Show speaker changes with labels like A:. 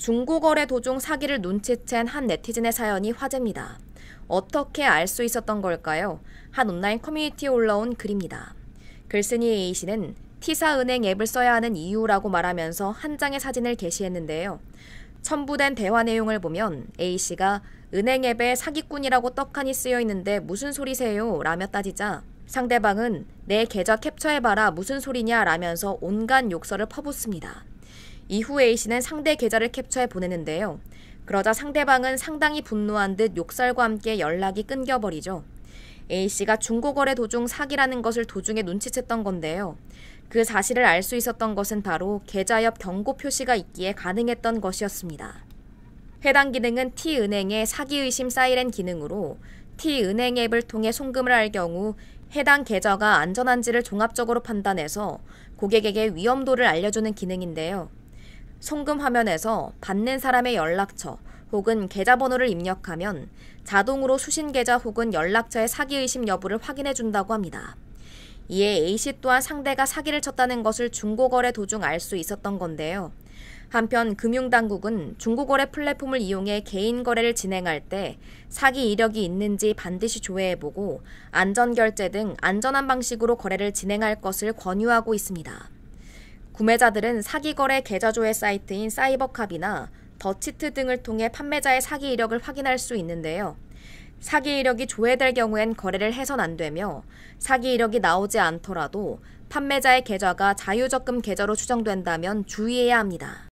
A: 중고거래 도중 사기를 눈치챈 한 네티즌의 사연이 화제입니다. 어떻게 알 수 있었던 걸까요? 한 온라인 커뮤니티에 올라온 글입니다. 글쓴이 A 씨는 티사은행 앱을 써야 하는 이유라고 말하면서 한 장의 사진을 게시했는데요. 첨부된 대화 내용을 보면 A 씨가 은행 앱에 사기꾼이라고 떡하니 쓰여 있는데 무슨 소리세요? 라며 따지자 상대방은 내 계좌 캡처해봐라 무슨 소리냐 라면서 온갖 욕설을 퍼붓습니다. 이후 A씨는 상대 계좌를 캡처해 보내는데요. 그러자 상대방은 상당히 분노한 듯 욕설과 함께 연락이 끊겨버리죠. A씨가 중고거래 도중 사기라는 것을 도중에 눈치챘던 건데요. 그 사실을 알 수 있었던 것은 바로 계좌 옆 경고 표시가 있기에 가능했던 것이었습니다. 해당 기능은 T은행의 사기 의심 사이렌 기능으로 T은행 앱을 통해 송금을 할 경우 해당 계좌가 안전한지를 종합적으로 판단해서 고객에게 위험도를 알려주는 기능인데요. 송금 화면에서 받는 사람의 연락처 혹은 계좌번호를 입력하면 자동으로 수신 계좌 혹은 연락처의 사기 의심 여부를 확인해 준다고 합니다. 이에 A씨 또한 상대가 사기를 쳤다는 것을 중고거래 도중 알 수 있었던 건데요. 한편 금융당국은 중고거래 플랫폼을 이용해 개인 거래를 진행할 때 사기 이력이 있는지 반드시 조회해보고 안전결제 등 안전한 방식으로 거래를 진행할 것을 권유하고 있습니다. 구매자들은 사기거래 계좌조회 사이트인 사이버캅이나 더치트 등을 통해 판매자의 사기 이력을 확인할 수 있는데요. 사기 이력이 조회될 경우엔 거래를 해선 안 되며 사기 이력이 나오지 않더라도 판매자의 계좌가 자유적금 계좌로 추정된다면 주의해야 합니다.